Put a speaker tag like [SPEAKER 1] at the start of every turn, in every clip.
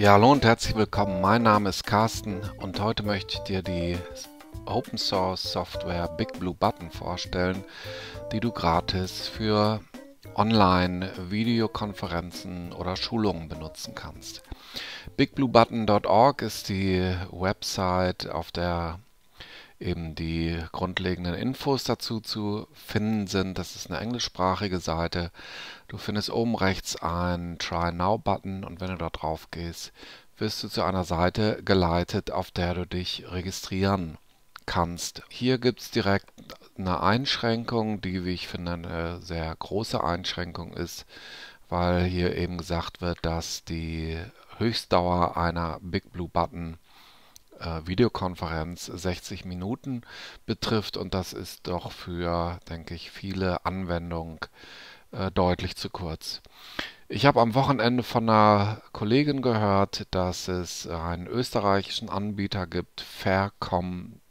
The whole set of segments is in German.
[SPEAKER 1] Ja, hallo und herzlich willkommen. Mein Name ist Carsten und heute möchte ich dir die Open Source Software Big Blue Button vorstellen, die du gratis für Online-Videokonferenzen oder Schulungen benutzen kannst. BigBlueButton.org ist die Website, auf der eben die grundlegenden Infos dazu zu finden sind. Das ist eine englischsprachige Seite. Du findest oben rechts einen Try Now Button und wenn du da drauf gehst, wirst du zu einer Seite geleitet, auf der du dich registrieren kannst. Hier gibt es direkt eine Einschränkung, die, wie ich finde, eine sehr große Einschränkung ist, weil hier eben gesagt wird, dass die Höchstdauer einer Big Blue Button äh, Videokonferenz 60 Minuten betrifft. Und das ist doch für, denke ich, viele Anwendungen äh, deutlich zu kurz. Ich habe am Wochenende von einer Kollegin gehört, dass es einen österreichischen Anbieter gibt, faircom.eu,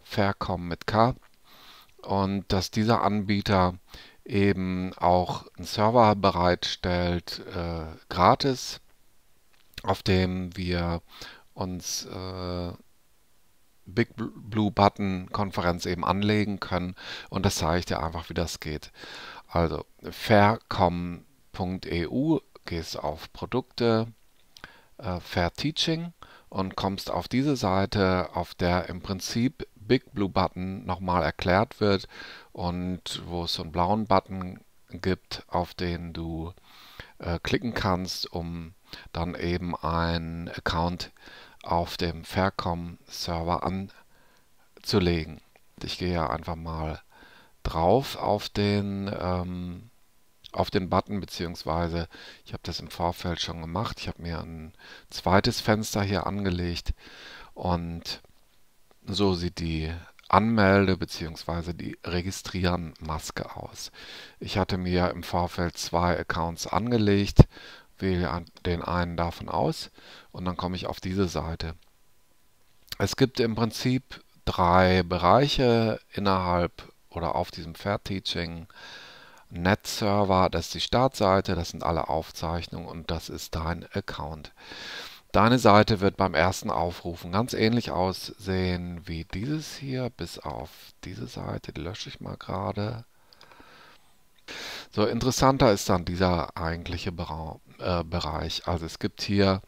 [SPEAKER 1] faircom mit K, und dass dieser Anbieter eben auch einen Server bereitstellt, äh, gratis, auf dem wir uns äh, Big Blue Button Konferenz eben anlegen können und das zeige ich dir einfach, wie das geht. Also faircom.eu gehst auf Produkte, äh, Fair Teaching und kommst auf diese Seite, auf der im Prinzip Big Blue Button nochmal erklärt wird und wo es so einen blauen Button gibt, auf den du äh, klicken kannst, um dann eben einen Account auf dem Faircom-Server anzulegen. Ich gehe ja einfach mal drauf auf den, ähm, auf den Button, beziehungsweise ich habe das im Vorfeld schon gemacht. Ich habe mir ein zweites Fenster hier angelegt und so sieht die Anmelde- bzw. die Registrieren-Maske aus. Ich hatte mir im Vorfeld zwei Accounts angelegt wähle den einen davon aus und dann komme ich auf diese Seite. Es gibt im Prinzip drei Bereiche innerhalb oder auf diesem Fair Teaching. Netserver, das ist die Startseite, das sind alle Aufzeichnungen und das ist dein Account. Deine Seite wird beim ersten Aufrufen ganz ähnlich aussehen wie dieses hier, bis auf diese Seite, die lösche ich mal gerade. So interessanter ist dann dieser eigentliche Bra äh, Bereich. Also es gibt hier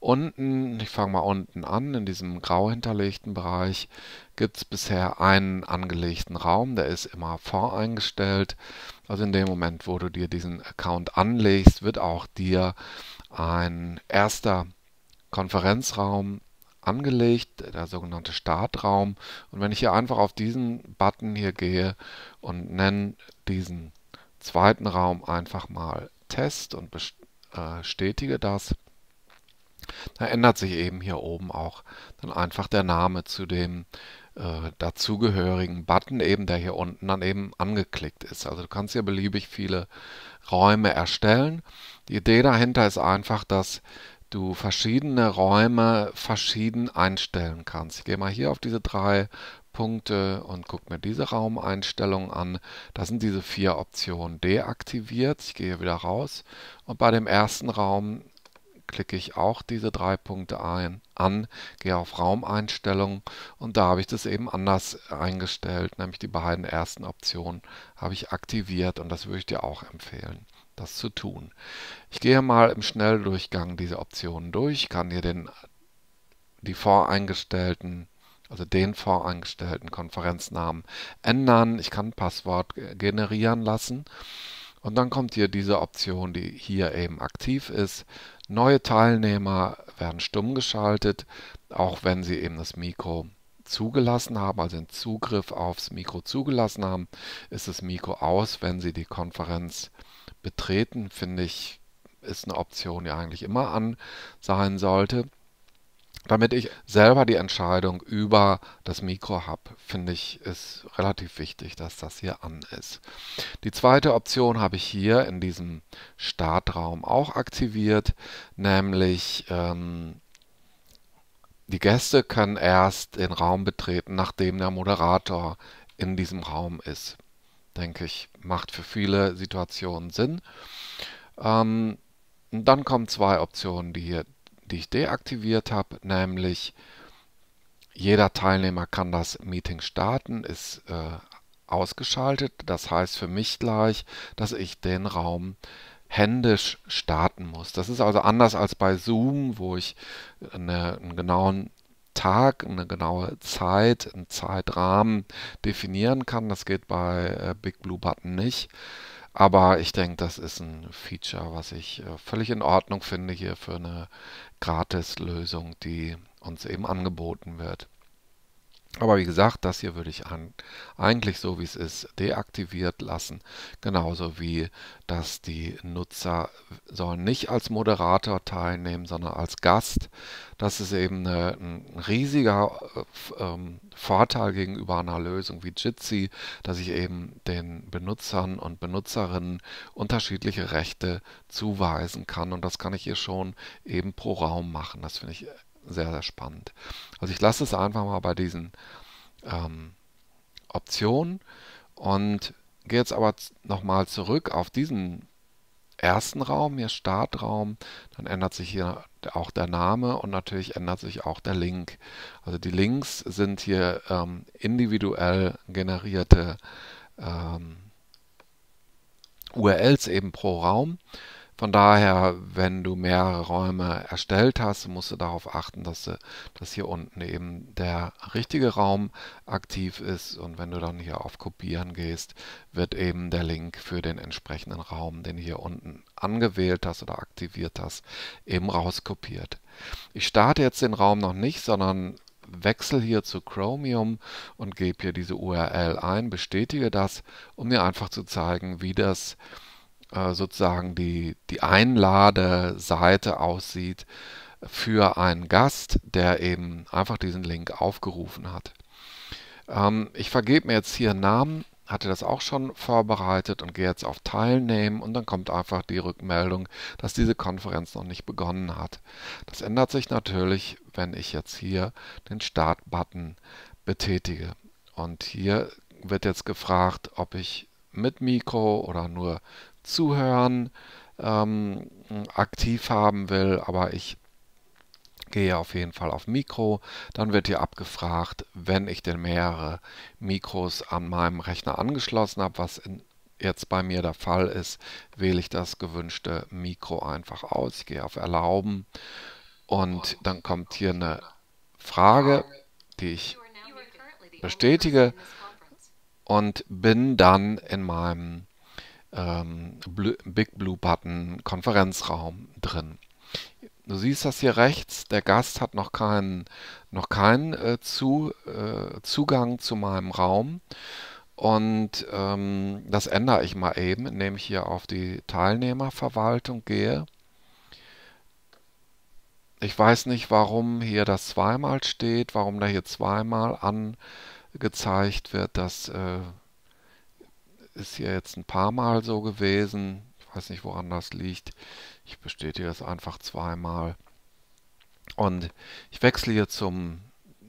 [SPEAKER 1] unten, ich fange mal unten an, in diesem grau hinterlegten Bereich gibt es bisher einen angelegten Raum, der ist immer voreingestellt. Also in dem Moment, wo du dir diesen Account anlegst, wird auch dir ein erster Konferenzraum angelegt, der sogenannte Startraum. Und wenn ich hier einfach auf diesen Button hier gehe und nenne diesen zweiten Raum einfach mal Test und äh, stetige das, da ändert sich eben hier oben auch dann einfach der Name zu dem äh, dazugehörigen Button, eben der hier unten dann eben angeklickt ist. Also du kannst hier beliebig viele Räume erstellen. Die Idee dahinter ist einfach, dass du verschiedene Räume verschieden einstellen kannst. Ich gehe mal hier auf diese drei Punkte und gucke mir diese Raumeinstellungen an. Das sind diese vier Optionen deaktiviert. Ich gehe wieder raus und bei dem ersten Raum klicke ich auch diese drei Punkte ein, an, gehe auf Raumeinstellungen und da habe ich das eben anders eingestellt, nämlich die beiden ersten Optionen habe ich aktiviert und das würde ich dir auch empfehlen das zu tun. Ich gehe mal im Schnelldurchgang diese Optionen durch, kann hier den, die voreingestellten, also den voreingestellten Konferenznamen ändern. Ich kann ein Passwort generieren lassen. Und dann kommt hier diese Option, die hier eben aktiv ist. Neue Teilnehmer werden stumm geschaltet, auch wenn sie eben das Mikro zugelassen haben, also den Zugriff aufs Mikro zugelassen haben, ist das Mikro aus, wenn sie die Konferenz äh, betreten, finde ich, ist eine Option, die eigentlich immer an sein sollte. Damit ich selber die Entscheidung über das Mikro habe, finde ich, es relativ wichtig, dass das hier an ist. Die zweite Option habe ich hier in diesem Startraum auch aktiviert, nämlich ähm, die Gäste können erst den Raum betreten, nachdem der Moderator in diesem Raum ist denke ich, macht für viele Situationen Sinn. Ähm, dann kommen zwei Optionen, die, hier, die ich deaktiviert habe, nämlich jeder Teilnehmer kann das Meeting starten, ist äh, ausgeschaltet. Das heißt für mich gleich, dass ich den Raum händisch starten muss. Das ist also anders als bei Zoom, wo ich äh, eine, einen genauen Tag, eine genaue Zeit, einen Zeitrahmen definieren kann. Das geht bei äh, Big Blue Button nicht. Aber ich denke, das ist ein Feature, was ich äh, völlig in Ordnung finde hier für eine Gratis-Lösung, die uns eben angeboten wird. Aber wie gesagt, das hier würde ich an, eigentlich so wie es ist deaktiviert lassen. Genauso wie, dass die Nutzer sollen nicht als Moderator teilnehmen, sondern als Gast. Das ist eben eine, äh, ein riesiger äh, ähm, Vorteil gegenüber einer Lösung wie Jitsi, dass ich eben den Benutzern und Benutzerinnen unterschiedliche Rechte zuweisen kann. Und das kann ich hier schon eben pro Raum machen. Das finde ich sehr, sehr spannend. Also ich lasse es einfach mal bei diesen ähm, Optionen und gehe jetzt aber nochmal zurück auf diesen ersten Raum, hier Startraum, dann ändert sich hier auch der Name und natürlich ändert sich auch der Link. Also die Links sind hier ähm, individuell generierte ähm, URLs eben pro Raum. Von daher, wenn du mehrere Räume erstellt hast, musst du darauf achten, dass, du, dass hier unten eben der richtige Raum aktiv ist. Und wenn du dann hier auf Kopieren gehst, wird eben der Link für den entsprechenden Raum, den hier unten angewählt hast oder aktiviert hast, eben rauskopiert. Ich starte jetzt den Raum noch nicht, sondern wechsle hier zu Chromium und gebe hier diese URL ein, bestätige das, um mir einfach zu zeigen, wie das funktioniert äh, sozusagen die, die Einladeseite aussieht für einen Gast, der eben einfach diesen Link aufgerufen hat. Ähm, ich vergebe mir jetzt hier einen Namen, hatte das auch schon vorbereitet und gehe jetzt auf Teilnehmen und dann kommt einfach die Rückmeldung, dass diese Konferenz noch nicht begonnen hat. Das ändert sich natürlich, wenn ich jetzt hier den Start-Button betätige. Und hier wird jetzt gefragt, ob ich mit Mikro oder nur Zuhören ähm, aktiv haben will, aber ich gehe auf jeden Fall auf Mikro. Dann wird hier abgefragt, wenn ich denn mehrere Mikros an meinem Rechner angeschlossen habe, was in, jetzt bei mir der Fall ist, wähle ich das gewünschte Mikro einfach aus. Ich gehe auf Erlauben und dann kommt hier eine Frage, die ich bestätige und bin dann in meinem ähm, Big Blue Button Konferenzraum drin. Du siehst das hier rechts, der Gast hat noch keinen, noch keinen äh, zu, äh, Zugang zu meinem Raum. Und ähm, das ändere ich mal eben, indem ich hier auf die Teilnehmerverwaltung gehe. Ich weiß nicht, warum hier das zweimal steht, warum da hier zweimal angezeigt wird. dass äh, ist hier jetzt ein paar Mal so gewesen. Ich weiß nicht, woran das liegt. Ich bestätige das einfach zweimal. Und ich wechsle hier zum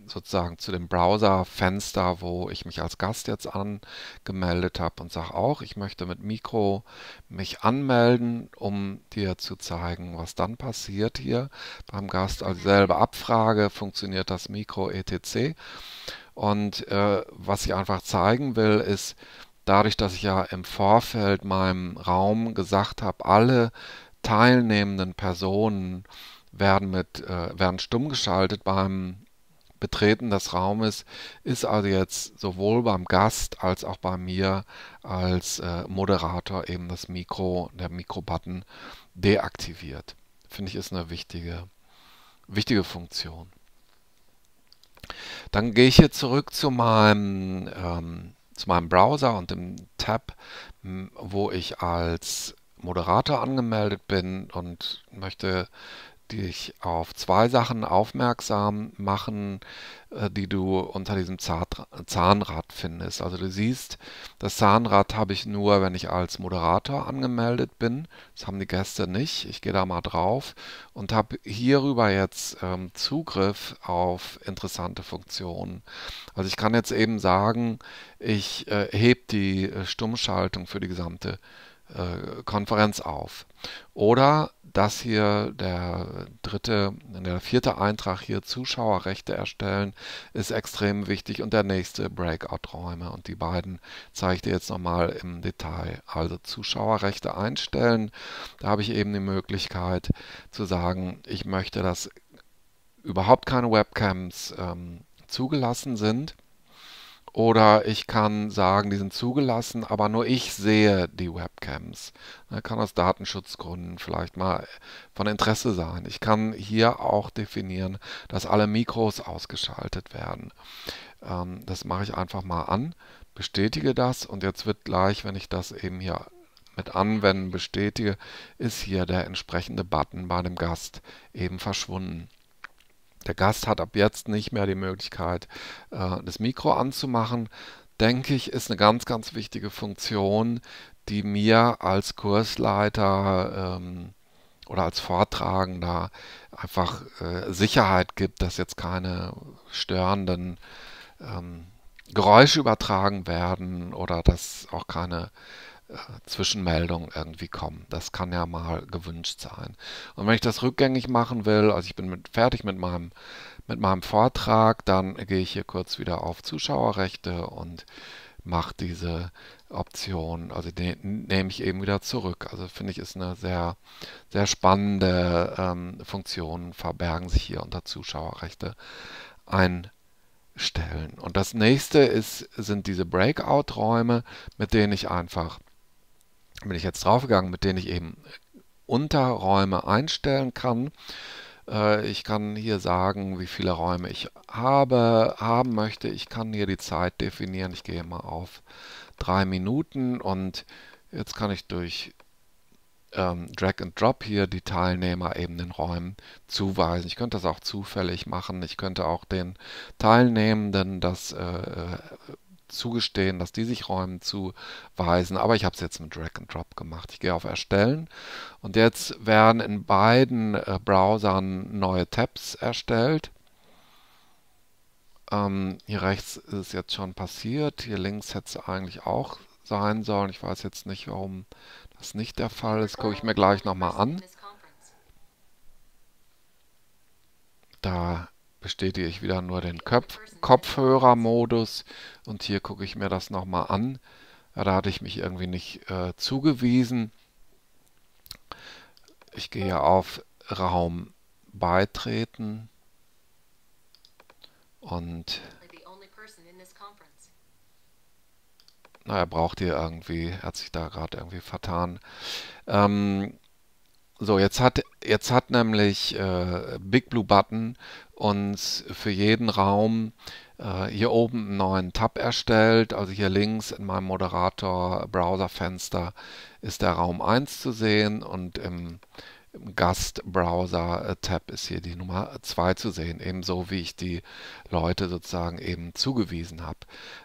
[SPEAKER 1] sozusagen zu dem Browser-Fenster, wo ich mich als Gast jetzt angemeldet habe und sage auch, ich möchte mit Mikro mich anmelden, um dir zu zeigen, was dann passiert hier beim Gast. Also mhm. selbe Abfrage, funktioniert das Mikro etc. Und äh, was ich einfach zeigen will, ist, dadurch, dass ich ja im Vorfeld meinem Raum gesagt habe, alle teilnehmenden Personen werden mit äh, werden stumm geschaltet beim Betreten des Raumes ist also jetzt sowohl beim Gast als auch bei mir als äh, Moderator eben das Mikro, der Mikrobutton deaktiviert. Finde ich ist eine wichtige, wichtige Funktion. Dann gehe ich hier zurück zu meinem ähm, zu meinem Browser und dem Tab, wo ich als Moderator angemeldet bin und möchte dich auf zwei Sachen aufmerksam machen, äh, die du unter diesem Zahnrad findest. Also du siehst, das Zahnrad habe ich nur, wenn ich als Moderator angemeldet bin. Das haben die Gäste nicht. Ich gehe da mal drauf und habe hierüber jetzt ähm, Zugriff auf interessante Funktionen. Also ich kann jetzt eben sagen, ich äh, heb die äh, Stummschaltung für die gesamte äh, Konferenz auf. Oder das hier, der dritte, der vierte Eintrag hier, Zuschauerrechte erstellen, ist extrem wichtig und der nächste Breakout-Räume und die beiden zeige ich dir jetzt nochmal im Detail. Also Zuschauerrechte einstellen, da habe ich eben die Möglichkeit zu sagen, ich möchte, dass überhaupt keine Webcams ähm, zugelassen sind oder ich kann sagen, die sind zugelassen, aber nur ich sehe die Webcams. Das kann aus Datenschutzgründen vielleicht mal von Interesse sein. Ich kann hier auch definieren, dass alle Mikros ausgeschaltet werden. Ähm, das mache ich einfach mal an, bestätige das und jetzt wird gleich, wenn ich das eben hier mit Anwenden bestätige, ist hier der entsprechende Button bei dem Gast eben verschwunden. Der Gast hat ab jetzt nicht mehr die Möglichkeit, äh, das Mikro anzumachen. Denke ich, ist eine ganz, ganz wichtige Funktion, die mir als Kursleiter ähm, oder als Vortragender einfach äh, Sicherheit gibt, dass jetzt keine störenden ähm, Geräusche übertragen werden oder dass auch keine Zwischenmeldungen irgendwie kommen. Das kann ja mal gewünscht sein. Und wenn ich das rückgängig machen will, also ich bin mit, fertig mit meinem, mit meinem Vortrag, dann gehe ich hier kurz wieder auf Zuschauerrechte und mache diese Option, also die ne, nehme ich eben wieder zurück. Also finde ich ist eine sehr, sehr spannende ähm, Funktion, verbergen sich hier unter Zuschauerrechte ein stellen. Und das nächste ist, sind diese Breakout-Räume, mit denen ich einfach bin ich jetzt draufgegangen, mit denen ich eben Unterräume einstellen kann. Äh, ich kann hier sagen, wie viele Räume ich habe, haben möchte. Ich kann hier die Zeit definieren. Ich gehe mal auf drei Minuten und jetzt kann ich durch ähm, Drag and Drop hier die Teilnehmer eben den Räumen zuweisen. Ich könnte das auch zufällig machen. Ich könnte auch den Teilnehmenden das äh, äh zugestehen, dass die sich Räumen zuweisen. Aber ich habe es jetzt mit Drag and Drop gemacht. Ich gehe auf Erstellen und jetzt werden in beiden äh, Browsern neue Tabs erstellt. Ähm, hier rechts ist es jetzt schon passiert. Hier links hätte es eigentlich auch sein sollen. Ich weiß jetzt nicht, warum das nicht der Fall ist. Gucke ich mir gleich nochmal an. Da bestätige ich wieder nur den Köpf Kopfhörermodus und hier gucke ich mir das nochmal an. da hatte ich mich irgendwie nicht äh, zugewiesen. Ich gehe auf Raum beitreten und na, er braucht hier irgendwie, er hat sich da gerade irgendwie vertan. Ähm, so, jetzt hat, jetzt hat nämlich äh, Big Blue Button uns für jeden Raum äh, hier oben einen neuen Tab erstellt. Also hier links in meinem Moderator browser fenster ist der Raum 1 zu sehen und im im Gastbrowser-Tab äh, ist hier die Nummer 2 zu sehen, ebenso wie ich die Leute sozusagen eben zugewiesen habe.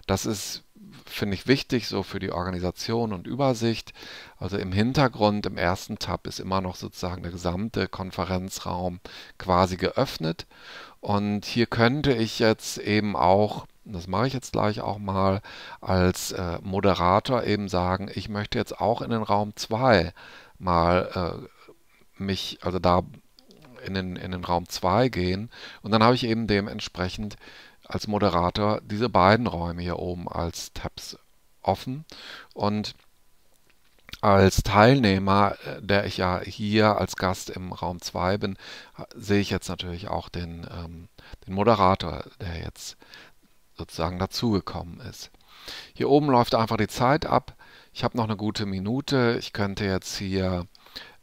[SPEAKER 1] Das ist, finde ich, wichtig so für die Organisation und Übersicht. Also im Hintergrund, im ersten Tab ist immer noch sozusagen der gesamte Konferenzraum quasi geöffnet. Und hier könnte ich jetzt eben auch das mache ich jetzt gleich auch mal als äh, Moderator eben sagen, ich möchte jetzt auch in den Raum 2 mal äh, mich, also da in den, in den Raum 2 gehen. Und dann habe ich eben dementsprechend als Moderator diese beiden Räume hier oben als Tabs offen. Und als Teilnehmer, äh, der ich ja hier als Gast im Raum 2 bin, sehe ich jetzt natürlich auch den, ähm, den Moderator, der jetzt sozusagen dazugekommen ist. Hier oben läuft einfach die Zeit ab. Ich habe noch eine gute Minute. Ich könnte jetzt hier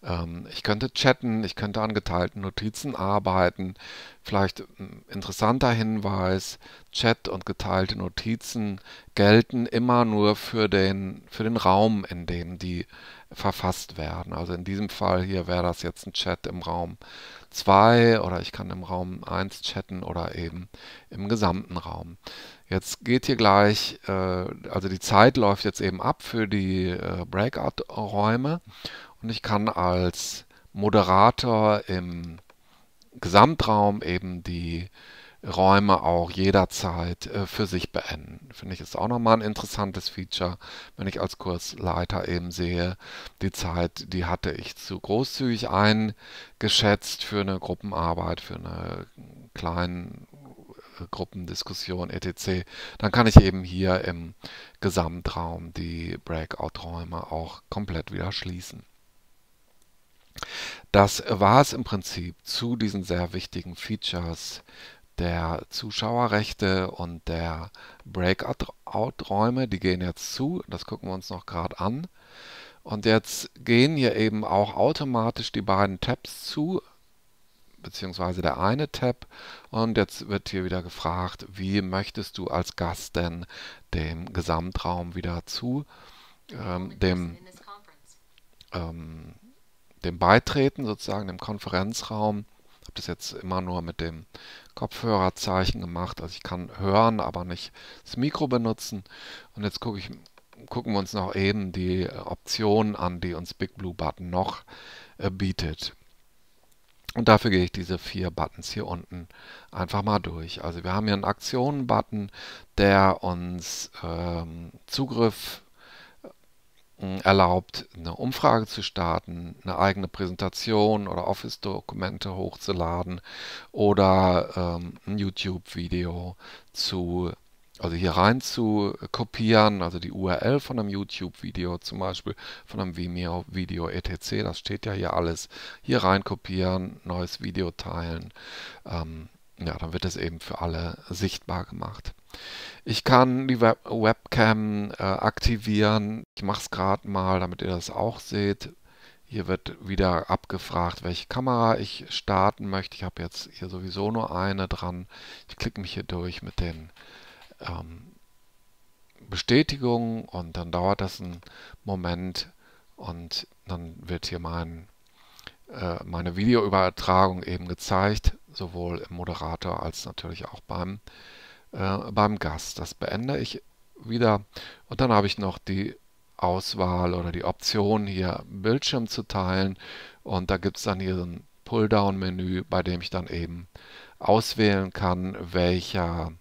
[SPEAKER 1] ähm, ich könnte chatten, ich könnte an geteilten Notizen arbeiten. Vielleicht ein hm, interessanter Hinweis, Chat und geteilte Notizen gelten immer nur für den, für den Raum, in dem die verfasst werden. Also in diesem Fall hier wäre das jetzt ein Chat im Raum 2 oder ich kann im Raum 1 chatten oder eben im gesamten Raum. Jetzt geht hier gleich, äh, also die Zeit läuft jetzt eben ab für die äh, Breakout-Räume und ich kann als Moderator im Gesamtraum eben die Räume auch jederzeit äh, für sich beenden. Finde ich ist auch nochmal ein interessantes Feature, wenn ich als Kursleiter eben sehe, die Zeit, die hatte ich zu großzügig eingeschätzt für eine Gruppenarbeit, für eine kleine äh, Gruppendiskussion etc. Dann kann ich eben hier im Gesamtraum die Breakout-Räume auch komplett wieder schließen. Das war es im Prinzip zu diesen sehr wichtigen Features der Zuschauerrechte und der Breakout-Räume. Die gehen jetzt zu, das gucken wir uns noch gerade an. Und jetzt gehen hier eben auch automatisch die beiden Tabs zu, beziehungsweise der eine Tab. Und jetzt wird hier wieder gefragt, wie möchtest du als Gast denn dem Gesamtraum wieder zu, ähm, dem ähm, dem Beitreten, sozusagen dem Konferenzraum. Ich habe das jetzt immer nur mit dem Kopfhörerzeichen gemacht. Also ich kann hören, aber nicht das Mikro benutzen. Und jetzt gucke ich, gucken wir uns noch eben die Optionen an, die uns Big Blue Button noch äh, bietet. Und dafür gehe ich diese vier Buttons hier unten einfach mal durch. Also wir haben hier einen Aktionen-Button, der uns ähm, Zugriff erlaubt, eine Umfrage zu starten, eine eigene Präsentation oder Office-Dokumente hochzuladen oder ähm, ein YouTube-Video zu, also hier rein zu kopieren, also die URL von einem YouTube-Video zum Beispiel, von einem Vimeo-Video etc., das steht ja hier alles, hier rein kopieren, neues Video teilen. Ähm, ja, dann wird es eben für alle sichtbar gemacht. Ich kann die Web Webcam äh, aktivieren. Ich mache es gerade mal, damit ihr das auch seht. Hier wird wieder abgefragt, welche Kamera ich starten möchte. Ich habe jetzt hier sowieso nur eine dran. Ich klicke mich hier durch mit den ähm, Bestätigungen und dann dauert das einen Moment und dann wird hier mein, äh, meine Videoübertragung eben gezeigt sowohl im Moderator als natürlich auch beim, äh, beim Gast. Das beende ich wieder und dann habe ich noch die Auswahl oder die Option hier Bildschirm zu teilen und da gibt es dann hier ein Pulldown-Menü, bei dem ich dann eben auswählen kann, welcher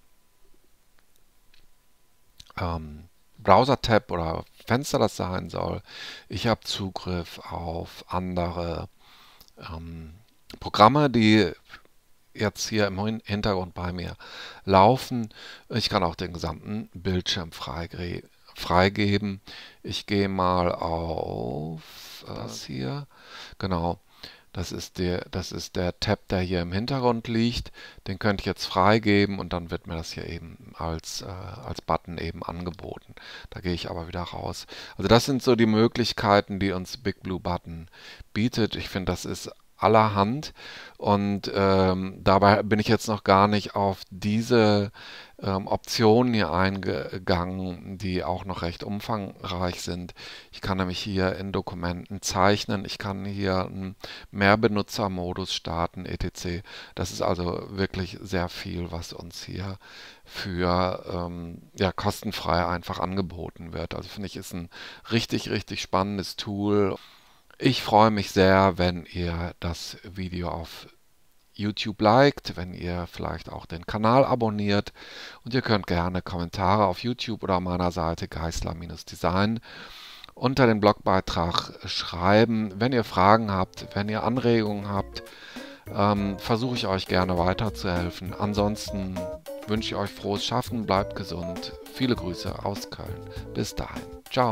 [SPEAKER 1] ähm, Browser-Tab oder Fenster das sein soll. Ich habe Zugriff auf andere ähm, Programme, die jetzt hier im Hintergrund bei mir laufen. Ich kann auch den gesamten Bildschirm freigeben. Ich gehe mal auf äh, das hier. Genau. Das ist, der, das ist der Tab, der hier im Hintergrund liegt. Den könnte ich jetzt freigeben und dann wird mir das hier eben als, äh, als Button eben angeboten. Da gehe ich aber wieder raus. Also das sind so die Möglichkeiten, die uns Big Blue Button bietet. Ich finde, das ist allerhand. Und ähm, dabei bin ich jetzt noch gar nicht auf diese ähm, Optionen hier eingegangen, die auch noch recht umfangreich sind. Ich kann nämlich hier in Dokumenten zeichnen, ich kann hier einen Mehrbenutzermodus starten, etc. Das ist also wirklich sehr viel, was uns hier für ähm, ja, kostenfrei einfach angeboten wird. Also finde ich, ist ein richtig, richtig spannendes Tool. Ich freue mich sehr, wenn ihr das Video auf YouTube liked, wenn ihr vielleicht auch den Kanal abonniert und ihr könnt gerne Kommentare auf YouTube oder meiner Seite Geisler-Design unter den Blogbeitrag schreiben. Wenn ihr Fragen habt, wenn ihr Anregungen habt, ähm, versuche ich euch gerne weiterzuhelfen. Ansonsten wünsche ich euch frohes Schaffen, bleibt gesund. Viele Grüße aus Köln. Bis dahin. Ciao.